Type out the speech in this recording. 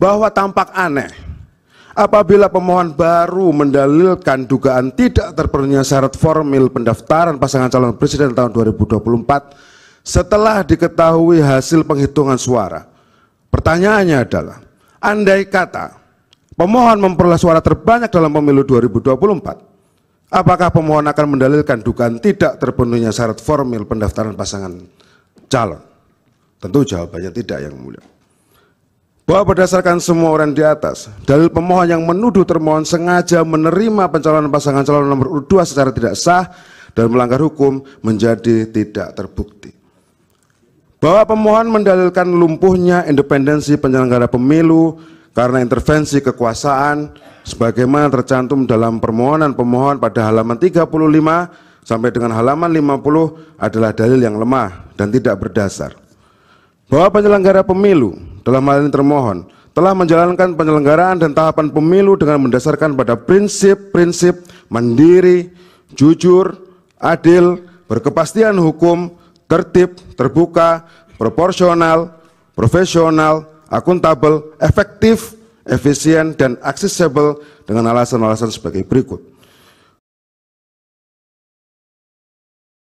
bahwa tampak aneh apabila pemohon baru mendalilkan dugaan tidak terpenuhnya syarat formil pendaftaran pasangan calon presiden tahun 2024 setelah diketahui hasil penghitungan suara. Pertanyaannya adalah, andai kata pemohon memperoleh suara terbanyak dalam pemilu 2024, apakah pemohon akan mendalilkan dugaan tidak terpenuhnya syarat formil pendaftaran pasangan calon? Tentu jawabannya tidak yang mulia bahwa berdasarkan semua orang di atas, dalil pemohon yang menuduh termohon sengaja menerima pencalonan pasangan calon nomor urut 2 secara tidak sah dan melanggar hukum menjadi tidak terbukti. Bahwa pemohon mendalilkan lumpuhnya independensi penyelenggara pemilu karena intervensi kekuasaan sebagaimana tercantum dalam permohonan pemohon pada halaman 35 sampai dengan halaman 50 adalah dalil yang lemah dan tidak berdasar. Bahwa penyelenggara pemilu dalam hal ini termohon, telah menjalankan penyelenggaraan dan tahapan pemilu dengan mendasarkan pada prinsip-prinsip mandiri, jujur, adil, berkepastian hukum, tertib, terbuka, proporsional, profesional, akuntabel, efektif, efisien, dan accessible dengan alasan-alasan sebagai berikut.